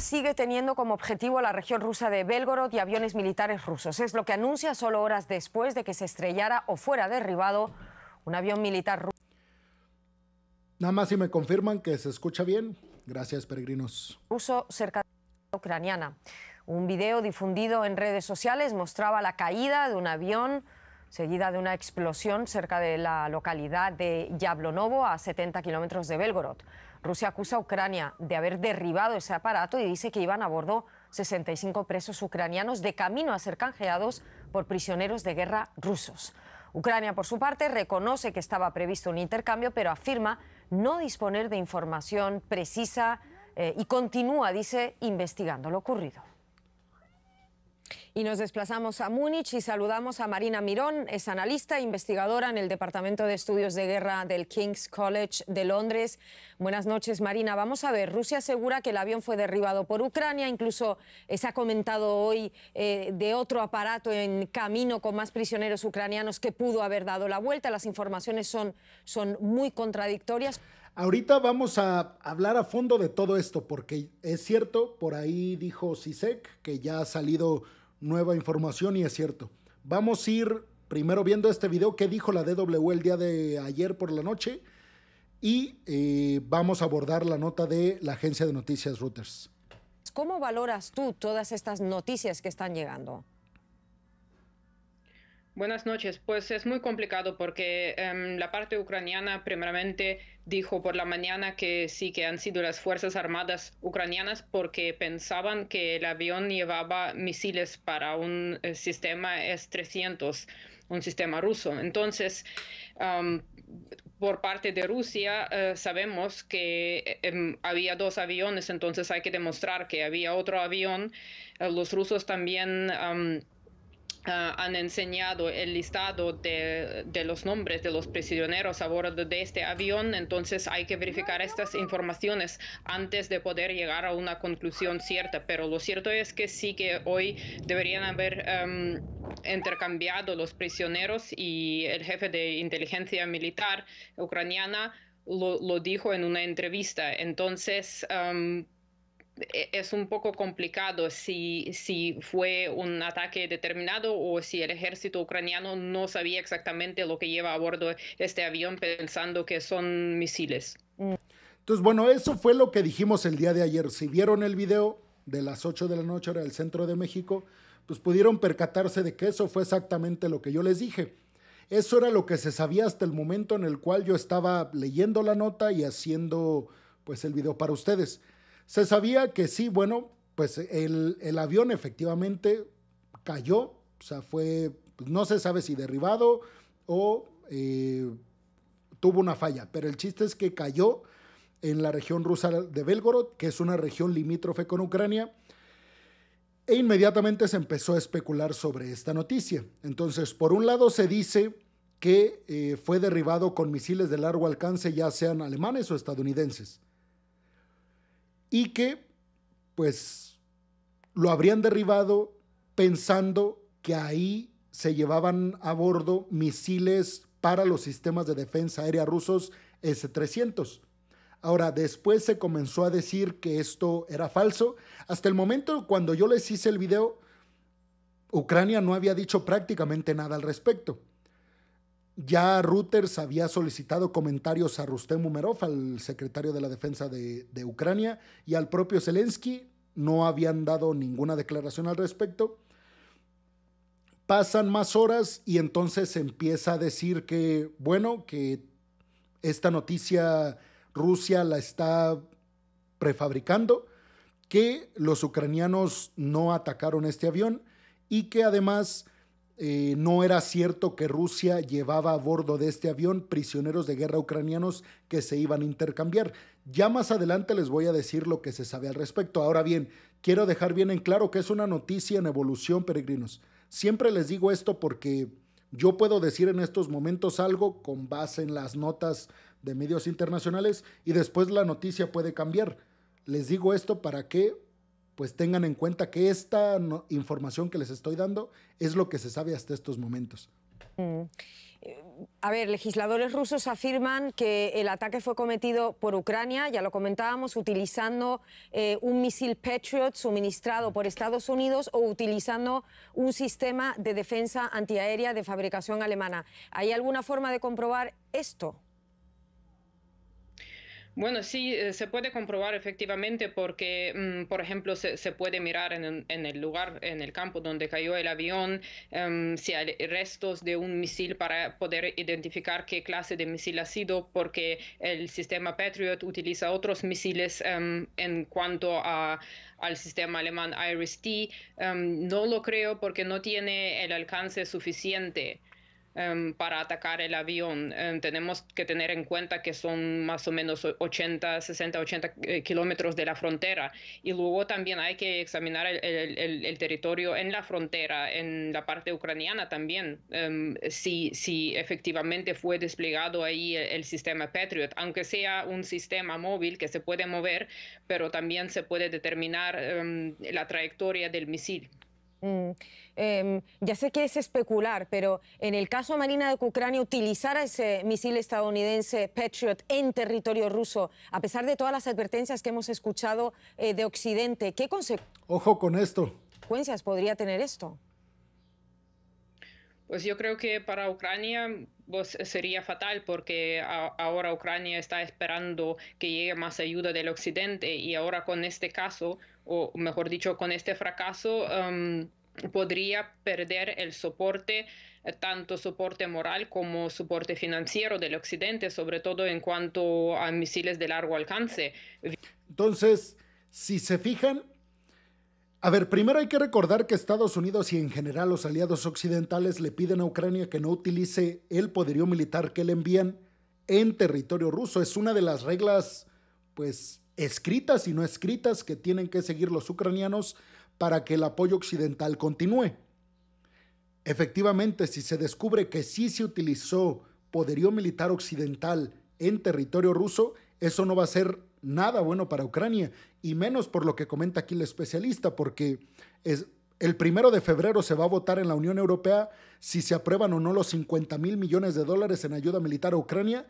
sigue teniendo como objetivo la región rusa de Belgorod y aviones militares rusos. Es lo que anuncia solo horas después de que se estrellara o fuera derribado un avión militar ruso. Nada más si me confirman que se escucha bien. Gracias, peregrinos. Ruso cerca de la ucraniana. Un video difundido en redes sociales mostraba la caída de un avión seguida de una explosión cerca de la localidad de Yablonovo, a 70 kilómetros de Belgorod. Rusia acusa a Ucrania de haber derribado ese aparato y dice que iban a bordo 65 presos ucranianos de camino a ser canjeados por prisioneros de guerra rusos. Ucrania, por su parte, reconoce que estaba previsto un intercambio, pero afirma no disponer de información precisa eh, y continúa, dice, investigando lo ocurrido. Y nos desplazamos a Múnich y saludamos a Marina Mirón, es analista e investigadora en el Departamento de Estudios de Guerra del King's College de Londres. Buenas noches, Marina. Vamos a ver, Rusia asegura que el avión fue derribado por Ucrania, incluso eh, se ha comentado hoy eh, de otro aparato en camino con más prisioneros ucranianos que pudo haber dado la vuelta. Las informaciones son, son muy contradictorias. Ahorita vamos a hablar a fondo de todo esto, porque es cierto, por ahí dijo Sisek que ya ha salido nueva información y es cierto. Vamos a ir primero viendo este video que dijo la DW el día de ayer por la noche y eh, vamos a abordar la nota de la agencia de noticias Reuters. ¿Cómo valoras tú todas estas noticias que están llegando? Buenas noches. Pues es muy complicado porque em, la parte ucraniana primeramente dijo por la mañana que sí que han sido las Fuerzas Armadas ucranianas porque pensaban que el avión llevaba misiles para un eh, sistema S-300, un sistema ruso. Entonces, em, por parte de Rusia eh, sabemos que em, había dos aviones, entonces hay que demostrar que había otro avión. Eh, los rusos también... Ah, han enseñado el listado de, los nombres de los prisioneros a bordo de este avión, entonces hay que verificar estas informaciones antes de poder llegar a una conclusión cierta. Pero lo cierto es que sí que hoy deberían haber em, intercambiado los prisioneros y el jefe de inteligencia militar ucraniana lo, dijo en una entrevista. Entonces, em, e, es un poco complicado si, fue un ataque determinado o si el ejército ucraniano no sabía exactamente lo que lleva a bordo este avión pensando que son misiles. Mm. Entonces, bueno, eso fue lo que dijimos el día de ayer. Si vieron el video de las 8 de la noche era el centro de México, pues pudieron percatarse de que eso fue exactamente lo que yo les dije. Eso era lo que se sabía hasta el momento en el cual yo estaba leyendo la nota y haciendo pues el video para ustedes. Se sabía que sí, bueno, pues el, avión efectivamente cayó, o sea, fue, pues, no se sabe si derribado o eh, tuvo una falla, pero el chiste es que cayó en la región rusa de Belgorod, que es una región limítrofe con Ucrania, e inmediatamente se empezó a especular sobre esta noticia. Entonces, por un lado se dice que eh, fue derribado con misiles de largo alcance, ya sean alemanes o estadounidenses y que pues lo habrían derribado pensando que ahí se llevaban a bordo misiles para los sistemas de defensa aérea rusos S-300. Ahora, después se comenzó a decir que esto era falso. Hasta el momento, cuando yo les hice el video, Ucrania no había dicho prácticamente nada al respecto. Ya Reuters había solicitado comentarios a Rustem Umerov, al secretario de la Defensa de, Ucrania, y al propio Zelensky. No habían dado ninguna declaración al respecto. Pasan más horas y entonces empieza a decir que, bueno, que esta noticia Rusia la está prefabricando, que los ucranianos no atacaron este avión y que además eh, no era cierto que Rusia llevaba a bordo de este avión prisioneros de guerra ucranianos que se iban a intercambiar. Ya más adelante les voy a decir lo que se sabe al respecto. Ahora bien, quiero dejar bien en claro que es una noticia en evolución, peregrinos. Siempre les digo esto porque yo puedo decir en estos momentos algo con base en las notas de medios internacionales y después la noticia puede cambiar. Les digo esto para que pues tengan en cuenta que esta información que les estoy dando es lo que se sabe hasta estos momentos. Mm. Eh, a ver, legisladores rusos afirman que el ataque fue cometido por Ucrania, ya lo comentábamos, utilizando eh, un misil Patriot suministrado por Estados Unidos o utilizando un sistema de defensa antiaérea de fabricación alemana. ¿Hay alguna forma de comprobar esto? Bueno, sí, eh, se puede comprobar efectivamente porque, mm, por ejemplo, se, puede mirar en, el lugar, en el campo donde cayó el avión, em, si hay restos de un misil para poder identificar qué clase de misil ha sido, porque el sistema Patriot utiliza otros misiles em, en cuanto al sistema alemán IRIS-T. Em, no lo creo porque no tiene el alcance suficiente Em, para atacar el avión. Em, tenemos que tener en cuenta que son más o menos 80, 60, 80 kilómetros de la frontera. Y luego también hay que examinar el, territorio en la frontera, en la parte ucraniana también, em, si, si efectivamente fue desplegado ahí el, sistema Patriot, aunque sea un sistema móvil que se puede mover, pero también se puede determinar la trayectoria del misil. Mm. Em, ya sé que es especular, pero en el caso de Marina de Ucrania, utilizar ese misil estadounidense Patriot en territorio ruso, a pesar de todas las advertencias que hemos escuchado eh, de Occidente, ¿qué consecuencias podría tener esto? Pues yo creo que para Ucrania pues, sería fatal porque ahora Ucrania está esperando que llegue más ayuda del Occidente y ahora con este caso o mejor dicho, con este fracaso em, podría perder el soporte, eh, tanto soporte moral como soporte financiero del Occidente, sobre todo en cuanto a misiles de largo alcance. Entonces, si se fijan, a ver, primero hay que recordar que Estados Unidos y en general los aliados occidentales le piden a Ucrania que no utilice el poderío militar que le envían en territorio ruso. Es una de las reglas, pues, escritas y no escritas que tienen que seguir los ucranianos para que el apoyo occidental continúe. Efectivamente, si se descubre que sí se utilizó poderío militar occidental en territorio ruso, eso no va a ser nada bueno para Ucrania, y menos por lo que comenta aquí el especialista, porque es, el primero de febrero se va a votar en la Unión Europea si se aprueban o no los 50 mil millones de dólares en ayuda militar a Ucrania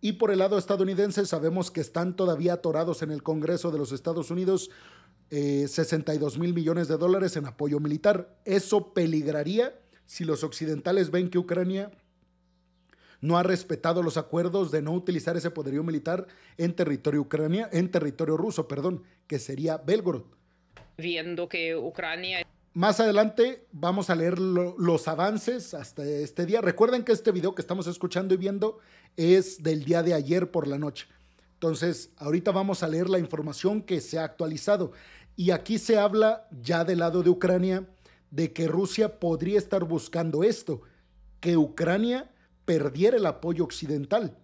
y por el lado estadounidense sabemos que están todavía atorados en el Congreso de los Estados Unidos 62 eh, mil millones de dólares en apoyo militar. Eso peligraría si los occidentales ven que Ucrania no ha respetado los acuerdos de no utilizar ese poderío militar en territorio ucrania, en territorio ruso, perdón, que sería Belgorod. Viendo que Ucrania más adelante vamos a leer los avances hasta este día. Recuerden que este video que estamos escuchando y viendo es del día de ayer por la noche. Entonces, ahorita vamos a leer la información que se ha actualizado. Y aquí se habla ya del lado de Ucrania de que Rusia podría estar buscando esto, que Ucrania perdiera el apoyo occidental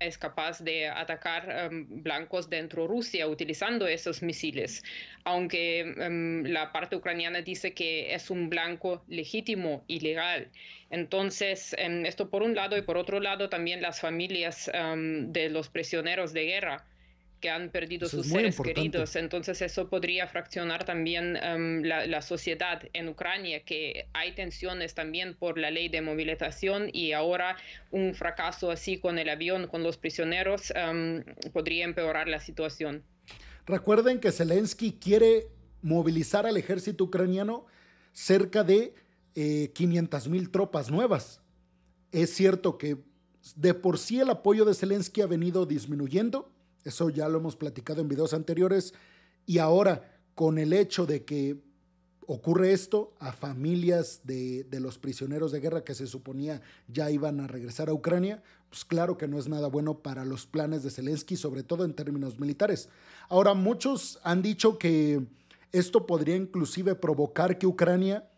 es capaz de atacar em, blancos dentro de Rusia utilizando esos misiles, aunque em, la parte ucraniana dice que es un blanco legítimo y legal. Entonces, em, esto por un lado y por otro lado también las familias de los prisioneros de guerra que han perdido sus seres queridos. Entonces eso podría fraccionar también em, la, sociedad en Ucrania, que hay tensiones también por la ley de movilización y ahora un fracaso así con el avión, con los prisioneros, em, podría empeorar la situación. Recuerden que Zelensky quiere movilizar al ejército ucraniano cerca de eh, 500 mil tropas nuevas. Es cierto que de por sí el apoyo de Zelensky ha venido disminuyendo, eso ya lo hemos platicado en videos anteriores. Y ahora, con el hecho de que ocurre esto a familias de, los prisioneros de guerra que se suponía ya iban a regresar a Ucrania, pues claro que no es nada bueno para los planes de Zelensky, sobre todo en términos militares. Ahora, muchos han dicho que esto podría inclusive provocar que Ucrania,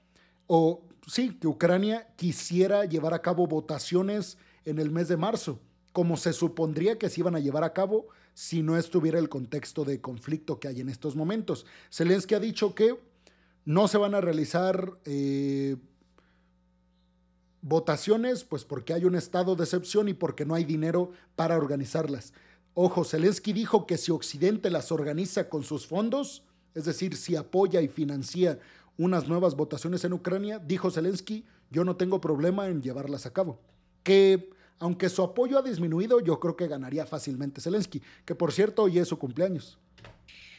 o sí, que Ucrania quisiera llevar a cabo votaciones en el mes de marzo, como se supondría que se iban a llevar a cabo si no estuviera el contexto de conflicto que hay en estos momentos. Zelensky ha dicho que no se van a realizar eh, votaciones, pues porque hay un estado de excepción y porque no hay dinero para organizarlas. Ojo, Zelensky dijo que si Occidente las organiza con sus fondos, es decir, si apoya y financia unas nuevas votaciones en Ucrania, dijo Zelensky, yo no tengo problema en llevarlas a cabo. Que aunque su apoyo ha disminuido, yo creo que ganaría fácilmente Zelensky, que por cierto hoy es su cumpleaños.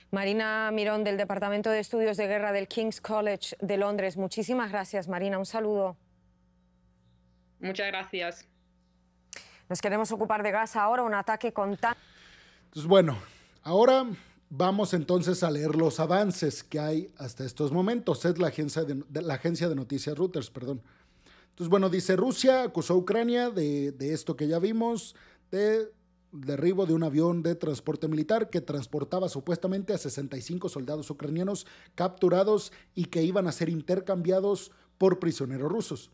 Marina Mirón del Departamento de Estudios de Guerra del King's College de Londres. Muchísimas gracias, Marina. Un saludo. Muchas gracias. Nos queremos ocupar de gas ahora, un ataque con tan... bueno, ahora vamos entonces a leer los avances que hay hasta estos momentos. Es la agencia de, la agencia de noticias Reuters, perdón. Entonces, bueno, dice Rusia acusó a Ucrania de, esto que ya vimos, de derribo de un avión de transporte militar que transportaba supuestamente a 65 soldados ucranianos capturados y que iban a ser intercambiados por prisioneros rusos.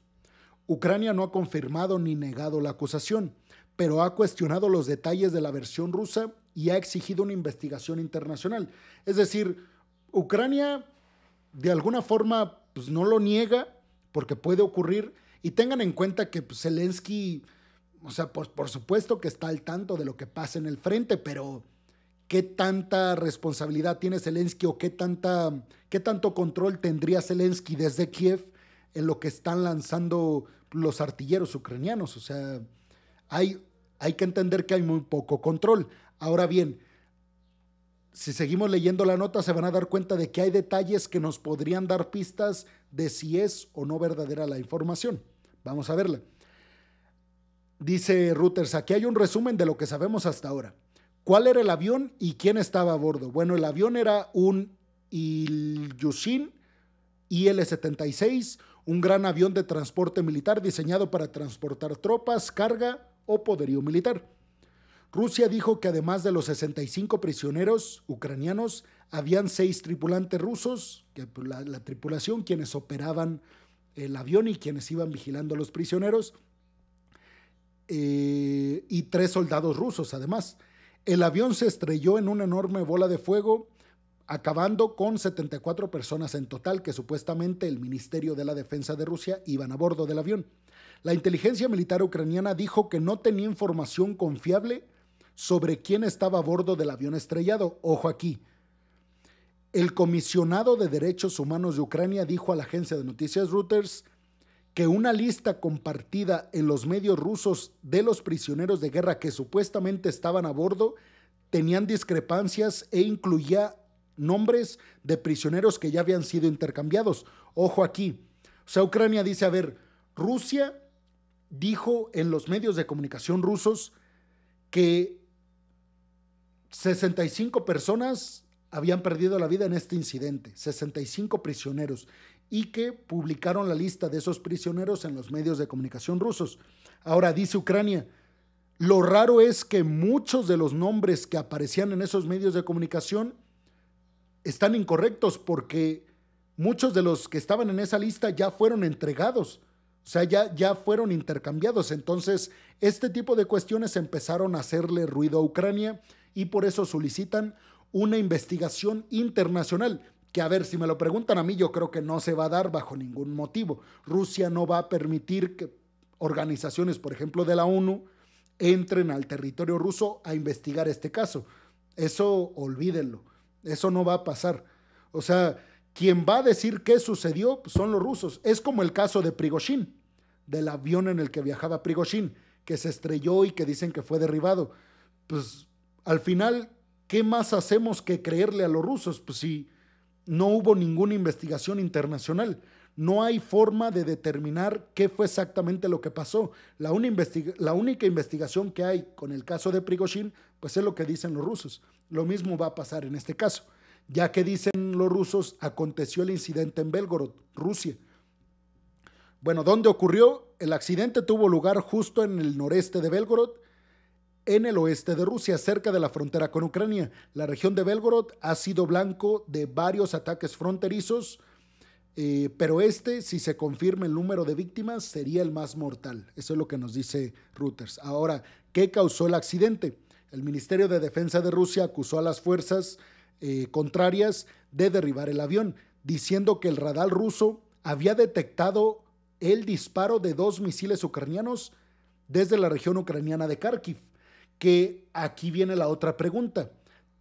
Ucrania no ha confirmado ni negado la acusación, pero ha cuestionado los detalles de la versión rusa y ha exigido una investigación internacional. Es decir, Ucrania de alguna forma pues, no lo niega porque puede ocurrir, y tengan en cuenta que pues, Zelensky, o sea, por, por supuesto que está al tanto de lo que pasa en el frente, pero qué tanta responsabilidad tiene Zelensky o qué, tanta, qué tanto control tendría Zelensky desde Kiev en lo que están lanzando los artilleros ucranianos. O sea, hay, hay que entender que hay muy poco control. Ahora bien, si seguimos leyendo la nota, se van a dar cuenta de que hay detalles que nos podrían dar pistas de si es o no verdadera la información. Vamos a verla. Dice Reuters, aquí hay un resumen de lo que sabemos hasta ahora. ¿Cuál era el avión y quién estaba a bordo? Bueno, el avión era un Ilyushin IL-76, un gran avión de transporte militar diseñado para transportar tropas, carga o poderío militar. Rusia dijo que además de los 65 prisioneros ucranianos, habían seis tripulantes rusos, que pues, la tripulación quienes operaban el avión y quienes iban vigilando a los prisioneros, eh, y tres soldados rusos además. El avión se estrelló en una enorme bola de fuego, acabando con 74 personas en total que supuestamente el Ministerio de la Defensa de Rusia iban a bordo del avión. La inteligencia militar ucraniana dijo que no tenía información confiable sobre quién estaba a bordo del avión estrellado. Ojo aquí, el comisionado de Derechos Humanos de Ucrania dijo a la agencia de noticias Reuters que una lista compartida en los medios rusos de los prisioneros de guerra que supuestamente estaban a bordo tenían discrepancias e incluía nombres de prisioneros que ya habían sido intercambiados. Ojo aquí. O sea, Ucrania dice, a ver, Rusia dijo en los medios de comunicación rusos que 65 personas habían perdido la vida en este incidente, 65 prisioneros, y que publicaron la lista de esos prisioneros en los medios de comunicación rusos. Ahora dice Ucrania, lo raro es que muchos de los nombres que aparecían en esos medios de comunicación están incorrectos porque muchos de los que estaban en esa lista ya fueron entregados, o sea, ya, ya fueron intercambiados. Entonces, este tipo de cuestiones empezaron a hacerle ruido a Ucrania y por eso solicitan una investigación internacional que a ver, si me lo preguntan a mí, yo creo que no se va a dar bajo ningún motivo. Rusia no va a permitir que organizaciones, por ejemplo, de la ONU, entren al territorio ruso a investigar este caso. Eso olvídenlo, eso no va a pasar. O sea, quien va a decir qué sucedió son los rusos. Es como el caso de Prigozhin, del avión en el que viajaba Prigozhin, que se estrelló y que dicen que fue derribado. Pues al final ¿qué más hacemos que creerle a los rusos? Pues si no hubo ninguna investigación internacional. No hay forma de determinar qué fue exactamente lo que pasó. La, la única investigación que hay con el caso de Prigozhin, pues es lo que dicen los rusos. Lo mismo va a pasar en este caso. Ya que dicen los rusos, aconteció el incidente en Belgorod, Rusia. Bueno, ¿dónde ocurrió? El accidente tuvo lugar justo en el noreste de Belgorod, en el oeste de Rusia, cerca de la frontera con Ucrania. La región de Belgorod ha sido blanco de varios ataques fronterizos, eh, pero este, si se confirma el número de víctimas, sería el más mortal. Eso es lo que nos dice Reuters. Ahora, ¿qué causó el accidente? El Ministerio de Defensa de Rusia acusó a las fuerzas eh, contrarias de derribar el avión, diciendo que el radar ruso había detectado el disparo de dos misiles ucranianos desde la región ucraniana de Kharkiv que aquí viene la otra pregunta.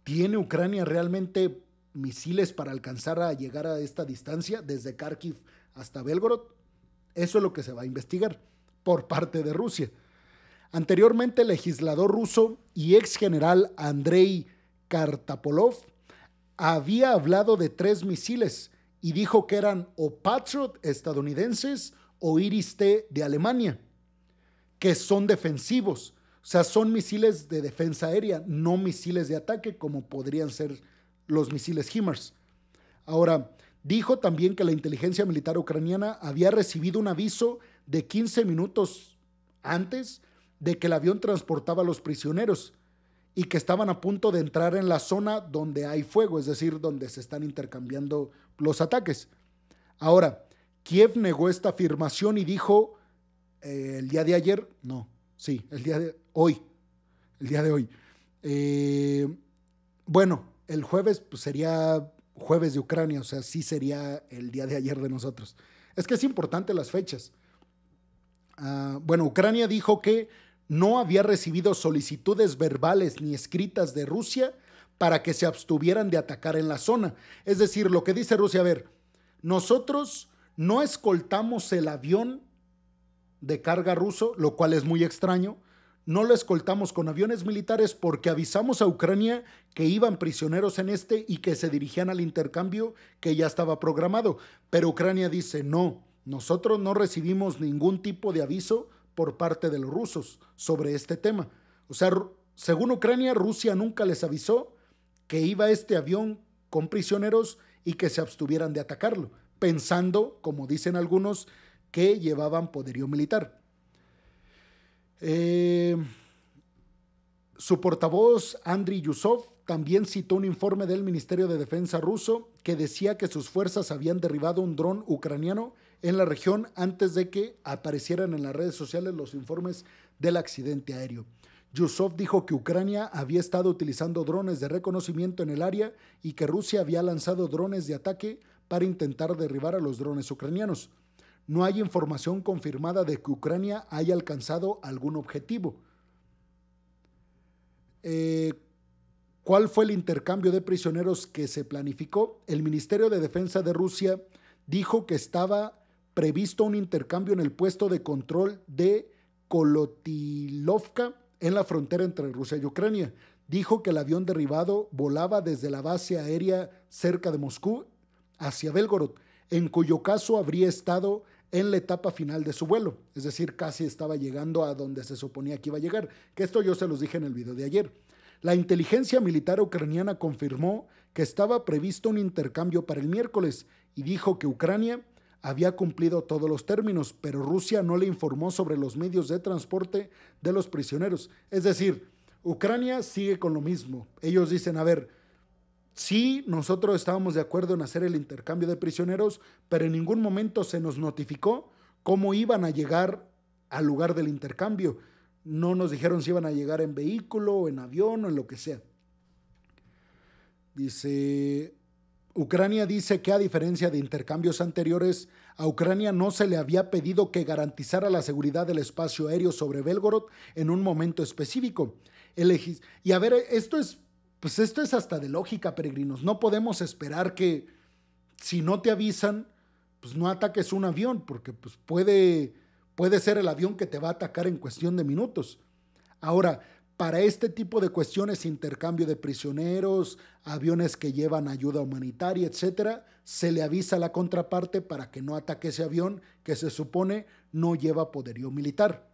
¿Tiene Ucrania realmente misiles para alcanzar a llegar a esta distancia desde Kharkiv hasta Belgorod? Eso es lo que se va a investigar por parte de Rusia. Anteriormente, el legislador ruso y ex general Andrei Kartapolov había hablado de tres misiles y dijo que eran o Patriot estadounidenses o Iris-T de Alemania, que son defensivos, o sea, son misiles de defensa aérea, no misiles de ataque como podrían ser los misiles HIMARS. Ahora, dijo también que la inteligencia militar ucraniana había recibido un aviso de 15 minutos antes de que el avión transportaba a los prisioneros y que estaban a punto de entrar en la zona donde hay fuego, es decir, donde se están intercambiando los ataques. Ahora, Kiev negó esta afirmación y dijo eh, el día de ayer, no, sí, el día de, hoy, el día de hoy. Eh, bueno, el jueves pues, sería jueves de Ucrania, o sea, sí sería el día de ayer de nosotros. Es que es importante las fechas. Ah, bueno, Ucrania dijo que no había recibido solicitudes verbales ni escritas de Rusia para que se abstuvieran de atacar en la zona. Es decir, lo que dice Rusia, a ver, nosotros no escoltamos el avión de carga ruso, lo cual es muy extraño, no lo escoltamos con aviones militares porque avisamos a Ucrania que iban prisioneros en este y que se dirigían al intercambio que ya estaba programado. Pero Ucrania dice, no, nosotros no recibimos ningún tipo de aviso por parte de los rusos sobre este tema. O sea, según Ucrania, Rusia nunca les avisó que iba este avión con prisioneros y que se abstuvieran de atacarlo, pensando, como dicen algunos, que llevaban poderío militar. Eh, su portavoz, Andriy Yusov, también citó un informe del Ministerio de Defensa ruso que decía que sus fuerzas habían derribado un dron ucraniano en la región antes de que aparecieran en las redes sociales los informes del accidente aéreo. Yusov dijo que Ucrania había estado utilizando drones de reconocimiento en el área y que Rusia había lanzado drones de ataque para intentar derribar a los drones ucranianos no hay información confirmada de que Ucrania haya alcanzado algún objetivo. Eh, ¿Cuál fue el intercambio de prisioneros que se planificó? El Ministerio de Defensa de Rusia dijo que estaba previsto un intercambio en el puesto de control de Kolotilovka en la frontera entre Rusia y Ucrania. Dijo que el avión derribado volaba desde la base aérea cerca de Moscú hacia Belgorod, en cuyo caso habría estado en la etapa final de su vuelo, es decir, casi estaba llegando a donde se suponía que iba a llegar, que esto yo se los dije en el video de ayer. La inteligencia militar ucraniana confirmó que estaba previsto un intercambio para el miércoles y dijo que Ucrania había cumplido todos los términos, pero Rusia no le informó sobre los medios de transporte de los prisioneros. Es decir, Ucrania sigue con lo mismo. Ellos dicen, a ver, Sí, nosotros estábamos de acuerdo en hacer el intercambio de prisioneros, pero en ningún momento se nos notificó cómo iban a llegar al lugar del intercambio. No nos dijeron si iban a llegar en vehículo, o en avión o en lo que sea. Dice, Ucrania dice que a diferencia de intercambios anteriores, a Ucrania no se le había pedido que garantizara la seguridad del espacio aéreo sobre Belgorod en un momento específico. y a ver, esto es pues esto es hasta de lógica, peregrinos. No podemos esperar que si no te avisan, pues no ataques un avión, porque pues puede, puede ser el avión que te va a atacar en cuestión de minutos. Ahora, para este tipo de cuestiones, intercambio de prisioneros, aviones que llevan ayuda humanitaria, etcétera, se le avisa a la contraparte para que no ataque ese avión que se supone no lleva poderío militar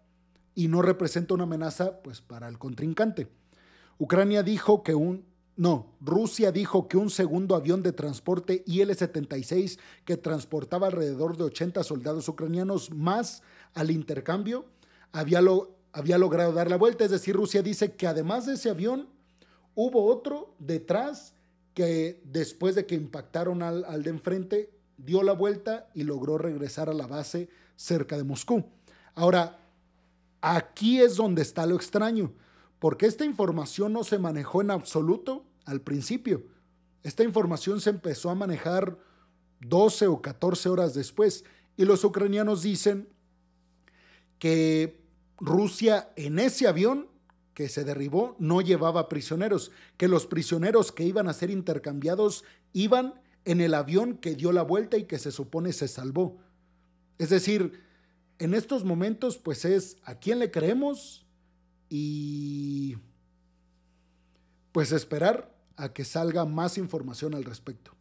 y no representa una amenaza pues para el contrincante. Ucrania dijo que un no, Rusia dijo que un segundo avión de transporte IL-76 que transportaba alrededor de 80 soldados ucranianos más al intercambio había, lo, había logrado dar la vuelta. Es decir, Rusia dice que además de ese avión hubo otro detrás que después de que impactaron al de enfrente dio la vuelta y logró regresar a la base cerca de Moscú. Ahora, aquí es donde está lo extraño porque esta información no se manejó en absoluto al principio. Esta información se empezó a manejar 12 o 14 horas después y los ucranianos dicen que Rusia en ese avión que se derribó no llevaba prisioneros, que los prisioneros que iban a ser intercambiados iban en el avión que dio la vuelta y que se supone se salvó. Es decir, en estos momentos pues es a quién le creemos, y pues esperar a que salga más información al respecto.